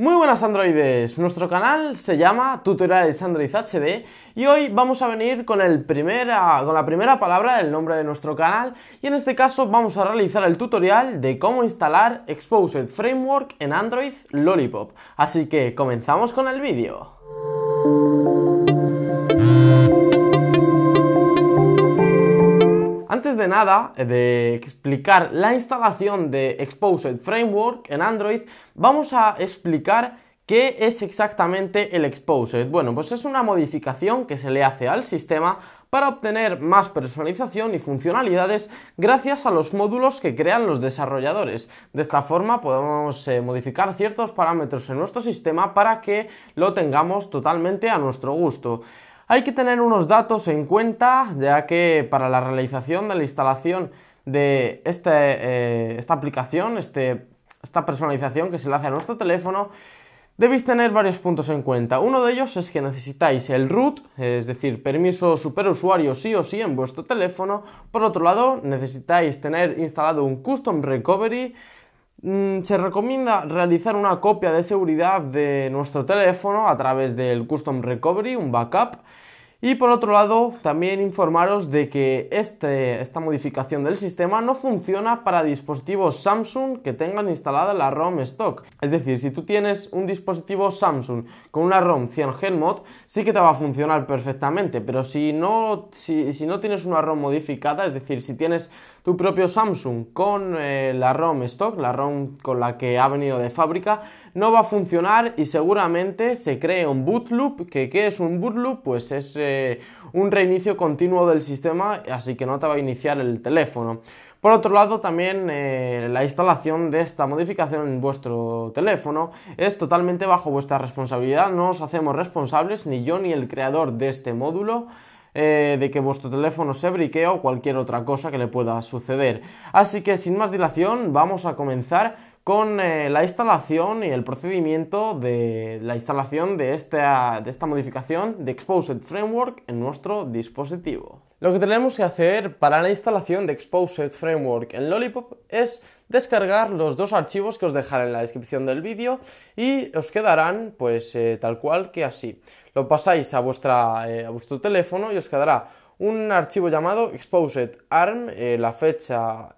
Muy buenas androides, nuestro canal se llama Tutoriales Android HD y hoy vamos a venir con, el ah, con la primera palabra del nombre de nuestro canal y en este caso vamos a realizar el tutorial de cómo instalar Exposed Framework en Android Lollipop. Así que comenzamos con el vídeo. Antes de nada, eh, de explicar la instalación de Exposed Framework en Android, vamos a explicar ¿Qué es exactamente el Exposed? Bueno, pues es una modificación que se le hace al sistema para obtener más personalización y funcionalidades gracias a los módulos que crean los desarrolladores. De esta forma podemos eh, modificar ciertos parámetros en nuestro sistema para que lo tengamos totalmente a nuestro gusto. Hay que tener unos datos en cuenta, ya que para la realización de la instalación de este, eh, esta aplicación, este, esta personalización que se le hace a nuestro teléfono, debéis tener varios puntos en cuenta. Uno de ellos es que necesitáis el root, es decir, permiso superusuario sí o sí en vuestro teléfono. Por otro lado, necesitáis tener instalado un custom recovery Mm, se recomienda realizar una copia de seguridad de nuestro teléfono a través del Custom Recovery, un backup. Y por otro lado, también informaros de que este, esta modificación del sistema no funciona para dispositivos Samsung que tengan instalada la ROM stock. Es decir, si tú tienes un dispositivo Samsung con una ROM 100 Mod, sí que te va a funcionar perfectamente, pero si no, si no tienes una ROM modificada, es decir, si tienes tu propio Samsung con eh, la ROM stock, la ROM con la que ha venido de fábrica, no va a funcionar y seguramente se cree un boot loop, que ¿qué es un boot loop? Pues es eh, un reinicio continuo del sistema, así que no te va a iniciar el teléfono. Por otro lado, también eh, la instalación de esta modificación en vuestro teléfono es totalmente bajo vuestra responsabilidad, no os hacemos responsables, ni yo ni el creador de este módulo. Eh, de que vuestro teléfono se briquea o cualquier otra cosa que le pueda suceder. Así que sin más dilación vamos a comenzar con eh, la instalación y el procedimiento de la instalación de de esta modificación de Exposed Framework en nuestro dispositivo. Lo que tenemos que hacer para la instalación de Exposed Framework en Lollipop es descargar los dos archivos que os dejaré en la descripción del vídeo y os quedarán pues eh, tal cual que así. Lo pasáis a, eh, a vuestro teléfono y os quedará un archivo llamado exposed arm, eh, la fecha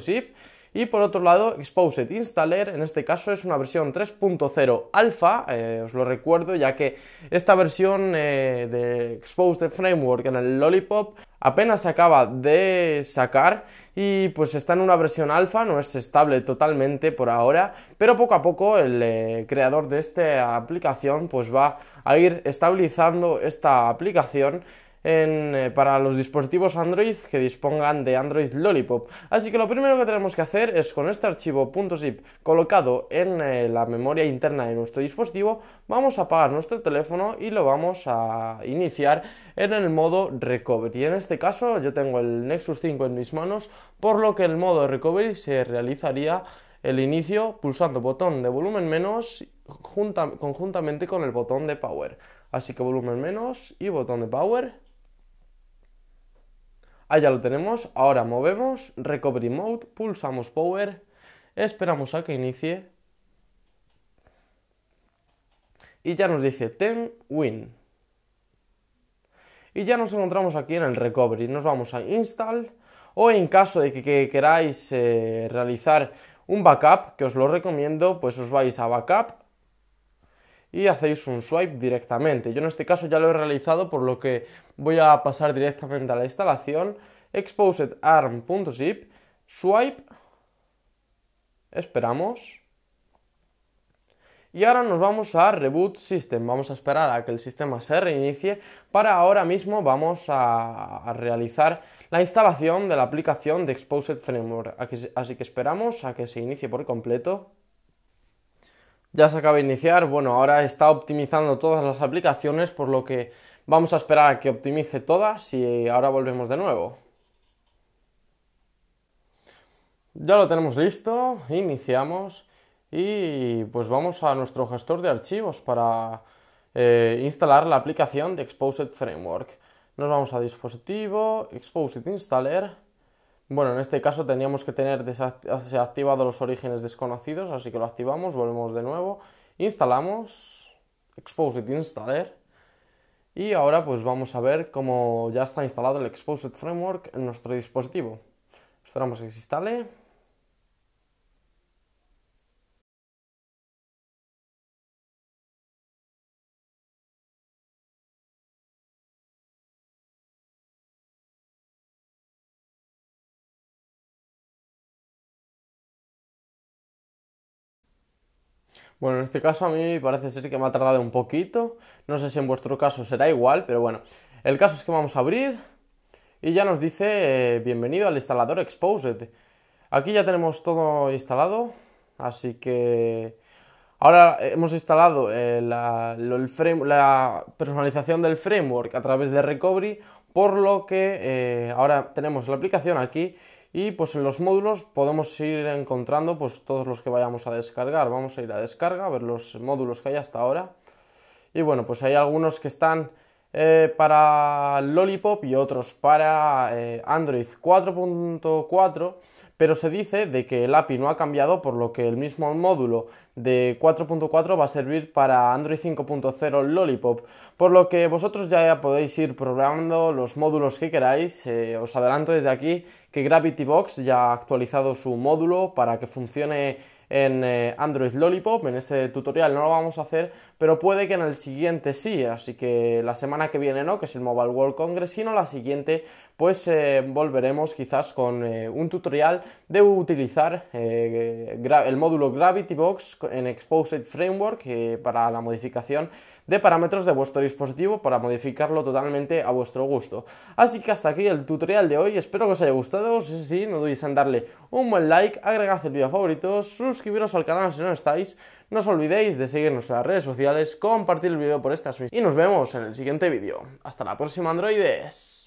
.zip y por otro lado exposed installer, en este caso es una versión 3.0 alfa, os lo recuerdo ya que esta versión de exposed framework en el lollipop apenas se acaba de sacar y pues está en una versión alfa, no es estable totalmente por ahora, pero poco a poco el eh, creador de esta aplicación pues va a ir estabilizando esta aplicación eh, para los dispositivos Android que dispongan de Android Lollipop. Así que lo primero que tenemos que hacer es con este archivo .zip colocado en eh, la memoria interna de nuestro dispositivo, vamos a apagar nuestro teléfono y lo vamos a iniciar en el modo recovery. En este caso yo tengo el Nexus 5 en mis manos, por lo que el modo recovery se realizaría el inicio pulsando botón de volumen menos conjuntamente con el botón de power. Así que volumen menos y botón de power. Ahí ya lo tenemos. Ahora movemos, recovery mode, pulsamos power, esperamos a que inicie. Y ya nos dice ten win y ya nos encontramos aquí en el recovery. Nos vamos a install o en caso de que, queráis eh, realizar un backup, que os lo recomiendo, pues os vais a backup y hacéis un swipe directamente. Yo en este caso ya lo he realizado, por lo que voy a pasar directamente a la instalación. exposedarm.zip, swipe, esperamos y ahora nos vamos a Reboot System, vamos a esperar a que el sistema se reinicie para ahora mismo vamos a, realizar la instalación de la aplicación de Exposed Framework, así que esperamos a que se inicie por completo. Ya se acaba de iniciar, bueno, ahora está optimizando todas las aplicaciones, por lo que vamos a esperar a que optimice todas y ahora volvemos de nuevo. Ya lo tenemos listo, iniciamos y pues vamos a nuestro gestor de archivos para eh, instalar la aplicación de Exposed Framework. Nos vamos a dispositivo, Exposed Installer. Bueno, en este caso teníamos que tener desactivados ah, los orígenes desconocidos, así que lo activamos, volvemos de nuevo, instalamos Exposed Installer y ahora pues vamos a ver cómo ya está instalado el Exposed Framework en nuestro dispositivo. Esperamos que se instale. Bueno, en este caso a mí parece ser que me ha tardado un poquito. No sé si en vuestro caso será igual, pero bueno. El caso es que vamos a abrir y ya nos dice eh, bienvenido al instalador Exposed. Aquí ya tenemos todo instalado, así que ahora hemos instalado eh, la, personalización del framework a través de Recovery, por lo que eh, ahora tenemos la aplicación aquí y pues en los módulos podemos ir encontrando pues todos los que vayamos a descargar. Vamos a ir a descarga, a ver los módulos que hay hasta ahora. Y bueno, pues hay algunos que están eh, para Lollipop y otros para eh, Android 4.4 pero se dice de que el API no ha cambiado por lo que el mismo módulo de 4.4 va a servir para Android 5.0 Lollipop, por lo que vosotros ya podéis ir programando los módulos que queráis. Eh, os adelanto desde aquí que Gravity Box ya ha actualizado su módulo para que funcione en eh, Android Lollipop. En este tutorial no lo vamos a hacer, pero puede que en el siguiente sí, así que la semana que viene no, que es el Mobile World Congress, sino la siguiente pues eh, volveremos quizás con eh, un tutorial de utilizar eh, el módulo Gravity Box en Exposed Framework para la modificación de parámetros de vuestro dispositivo para modificarlo totalmente a vuestro gusto. Así que hasta aquí el tutorial de hoy, espero que os haya gustado, si es así no dudéis en darle un buen like, agregad el vídeo favorito, suscribiros al canal si no estáis, no os olvidéis de seguirnos en las redes sociales, compartir el vídeo por estas mismas y nos vemos en el siguiente vídeo. Hasta la próxima androides.